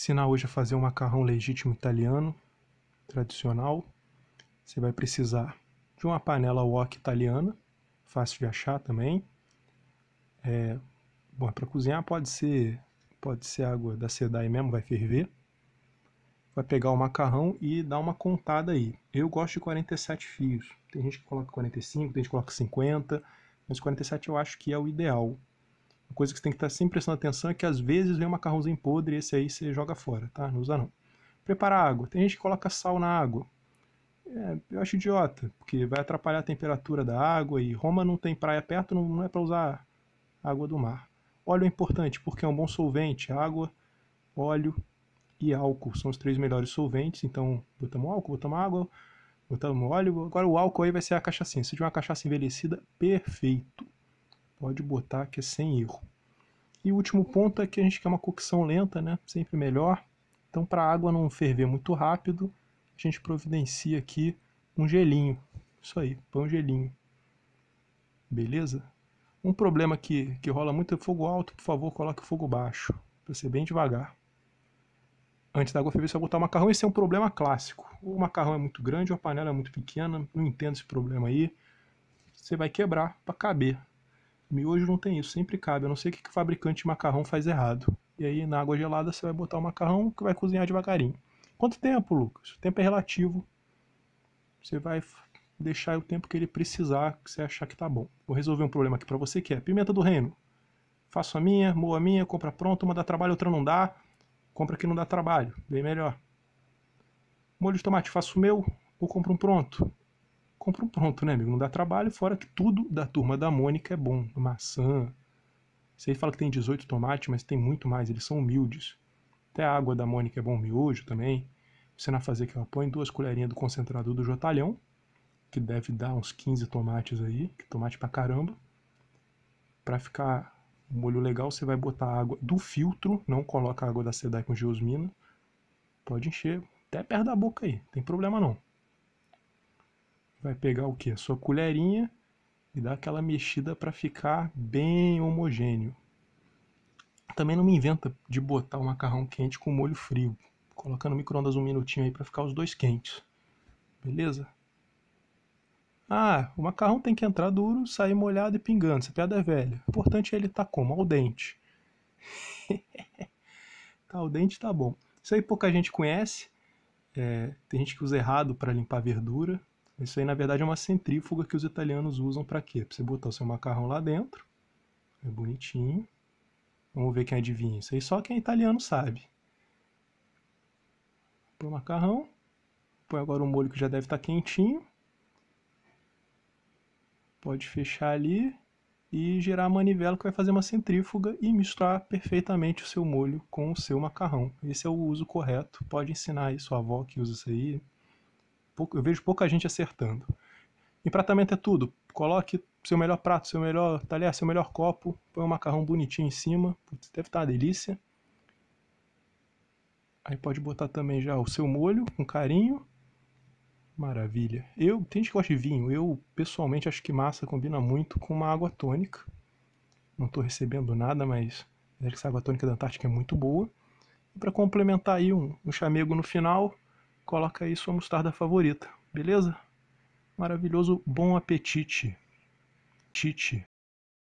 ensinar hoje a fazer um macarrão legítimo italiano, tradicional, você vai precisar de uma panela wok italiana, fácil de achar também. É, bom, para cozinhar pode ser pode ser água da sedai mesmo, vai ferver. Vai pegar o macarrão e dar uma contada aí. Eu gosto de 47 fios. Tem gente que coloca 45, tem gente que coloca 50, mas 47 eu acho que é o ideal. Uma coisa que você tem que estar tá sempre prestando atenção é que às vezes vem um macarrãozinho podre, esse aí você joga fora, tá? Não usa não. Preparar água. Tem gente que coloca sal na água. É, eu acho idiota, porque vai atrapalhar a temperatura da água e Roma não tem praia perto, não, não é para usar água do mar. Óleo é importante porque é um bom solvente. Água, óleo e álcool são os três melhores solventes. Então, botamos álcool, botamos água, botamos óleo. Agora o álcool aí vai ser a cachaça Se tiver uma cachaça envelhecida, perfeito. Pode botar que é sem erro. E o último ponto é que a gente quer uma cocção lenta, né? Sempre melhor. Então, para a água não ferver muito rápido, a gente providencia aqui um gelinho. Isso aí, põe um gelinho. Beleza? Um problema que, que rola muito é fogo alto, por favor, coloque fogo baixo. Para ser bem devagar. Antes da água ferver, você vai botar o macarrão. Esse é um problema clássico. Ou o macarrão é muito grande, ou a panela é muito pequena. Não entendo esse problema aí. Você vai quebrar para caber Miojo não tem isso, sempre cabe. Eu não o que o fabricante de macarrão faz errado. E aí na água gelada você vai botar o macarrão que vai cozinhar devagarinho. Quanto tempo, Lucas? O tempo é relativo. Você vai deixar o tempo que ele precisar, que você achar que tá bom. Vou resolver um problema aqui para você que é pimenta do reino. Faço a minha, moa a minha, compra pronto, uma dá trabalho, outra não dá. Compra que não dá trabalho, bem melhor. Molho de tomate, faço o meu ou compro um pronto? compram pronto, né, amigo? Não dá trabalho, fora que tudo da turma da Mônica é bom. Maçã. Você fala que tem 18 tomates, mas tem muito mais, eles são humildes. Até a água da Mônica é bom miojo também. Você na fazer que ela põe duas colherinhas do concentrado do Jotalhão, que deve dar uns 15 tomates aí, Que tomate pra caramba. Pra ficar um molho legal, você vai botar água do filtro, não coloca água da Sedai com geosmina. Pode encher até perto da boca aí, não tem problema não vai pegar o que? A sua colherinha e dar aquela mexida para ficar bem homogêneo. Também não me inventa de botar o macarrão quente com molho frio. Colocando no micro-ondas um minutinho aí para ficar os dois quentes. Beleza? Ah, o macarrão tem que entrar duro, sair molhado e pingando. Essa piada é velha. O importante é ele estar tá como? Ao dente. tá ao dente, tá bom. Isso aí pouca gente conhece. É, tem gente que usa errado para limpar verdura. Isso aí, na verdade, é uma centrífuga que os italianos usam para quê? Para você botar o seu macarrão lá dentro. É bonitinho. Vamos ver quem adivinha isso aí. Só quem é italiano sabe. Põe o macarrão. Põe agora o molho que já deve estar tá quentinho. Pode fechar ali e gerar a manivela que vai fazer uma centrífuga e misturar perfeitamente o seu molho com o seu macarrão. Esse é o uso correto. Pode ensinar aí sua avó que usa isso aí pouco, eu vejo pouca gente acertando. Empratamento é tudo. Coloque seu melhor prato, seu melhor talher, seu melhor copo, põe um macarrão bonitinho em cima, Putz, deve estar tá uma delícia. Aí pode botar também já o seu molho com carinho. Maravilha. Eu, tem gente que gosta de vinho, eu pessoalmente acho que massa combina muito com uma água tônica. Não estou recebendo nada, mas essa água tônica da Antártica é muito boa. E para complementar aí um, um chamego no final, coloca aí sua mostarda favorita, beleza? Maravilhoso, bom apetite. tite.